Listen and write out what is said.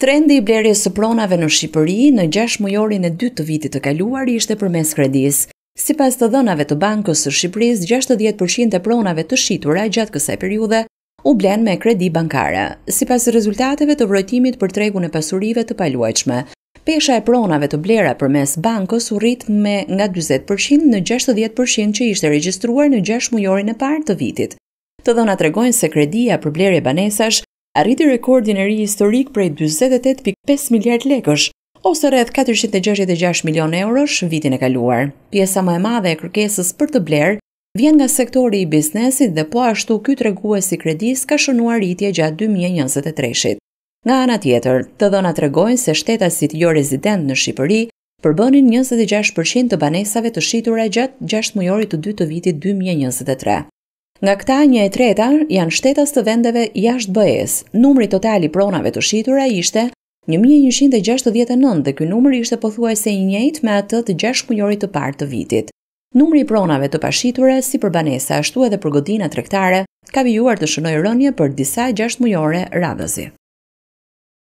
Trendi i blerjes së pronave në Shqipëri në 6 mujorin e 2 të vitit të kaluar ishte për mes kredis. Si pas të dhënave të bankës së Shqipëris, 60% e pronave të shqitura gjatë kësaj periude u blen me kredi bankare. Si pas rezultateve të vrojtimit për tregu në pasurive të paluajqme, pesha e pronave të blera për mes bankës u rrit me nga 20% në 60% që ishte registruar në 6 mujorin e partë të vitit. Të dhëna tregojnë se kredia për blerje banesash arriti rekordin e ri historik prej 28.5 miliard lekësh, ose rreth 466 milion eurosh vitin e kaluar. Pjesa më e madhe e kërkesës për të blerë, vjen nga sektori i biznesit dhe po ashtu ky të regu e si kredis ka shënuar rritje gjatë 2023-it. Nga anë atjetër, të dhona të regojnë se shtetasit jo rezident në Shqipëri përbënin 26% të banesave të shqitura gjatë 6 mujorit të 2 të vitit 2023. Nga këta një e treta janë shtetas të vendeve jashtë bëhes. Numri total i pronave të shitura ishte 1169 dhe ky numër ishte pëthuaj se i njëjtë me atë të 6 mujorit të partë të vitit. Numri i pronave të pashitura, si për banesa, ashtu edhe për godina trektare, ka vijuar të shënoj rënje për disa 6 mujore radhëzit.